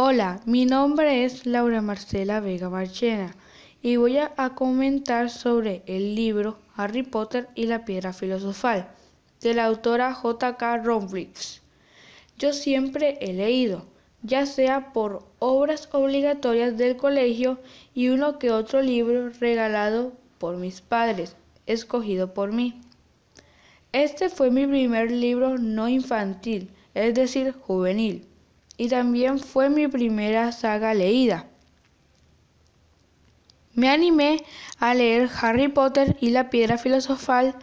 Hola, mi nombre es Laura Marcela Vega Marchena y voy a, comentar sobre el libro Harry Potter y la piedra filosofal de la autora J.K. Rowling. Yo siempre he leído, ya sea por obras obligatorias del colegio y uno que otro libro regalado por mis padres, escogido por mí. Este fue mi primer libro no infantil, es decir, juvenil y también fue mi primera saga leída. Me animé a leer Harry Potter y la piedra filosofal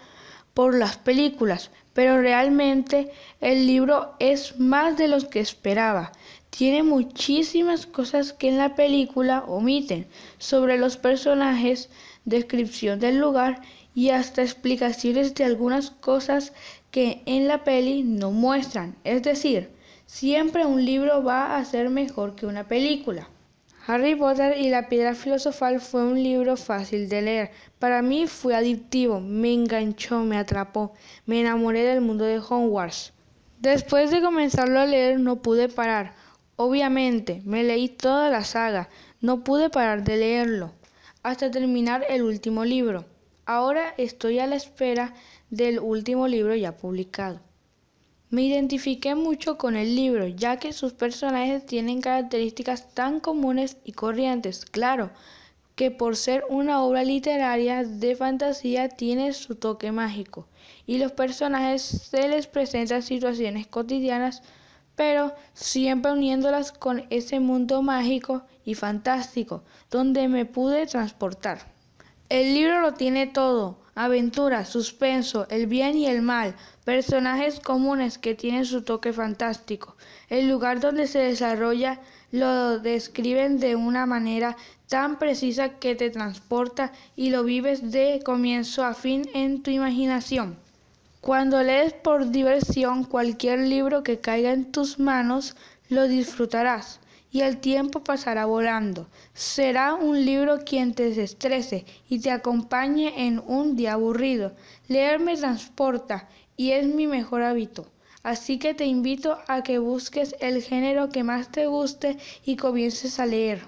por las películas, pero realmente el libro es más de lo que esperaba. Tiene muchísimas cosas que en la película omiten sobre los personajes, descripción del lugar y hasta explicaciones de algunas cosas que en la peli no muestran. Es decir, Siempre un libro va a ser mejor que una película. Harry Potter y la piedra filosofal fue un libro fácil de leer. Para mí fue adictivo, me enganchó, me atrapó, me enamoré del mundo de Hogwarts. Después de comenzarlo a leer no pude parar. Obviamente, me leí toda la saga, no pude parar de leerlo, hasta terminar el último libro. Ahora estoy a la espera del último libro ya publicado. Me identifiqué mucho con el libro, ya que sus personajes tienen características tan comunes y corrientes, claro, que por ser una obra literaria de fantasía tiene su toque mágico, y los personajes se les presentan situaciones cotidianas, pero siempre uniéndolas con ese mundo mágico y fantástico donde me pude transportar. El libro lo tiene todo, aventura, suspenso, el bien y el mal, personajes comunes que tienen su toque fantástico. El lugar donde se desarrolla lo describen de una manera tan precisa que te transporta y lo vives de comienzo a fin en tu imaginación. Cuando lees por diversión cualquier libro que caiga en tus manos, lo disfrutarás y el tiempo pasará volando. Será un libro quien te desestrese y te acompañe en un día aburrido. Leer me transporta y es mi mejor hábito. Así que te invito a que busques el género que más te guste y comiences a leer.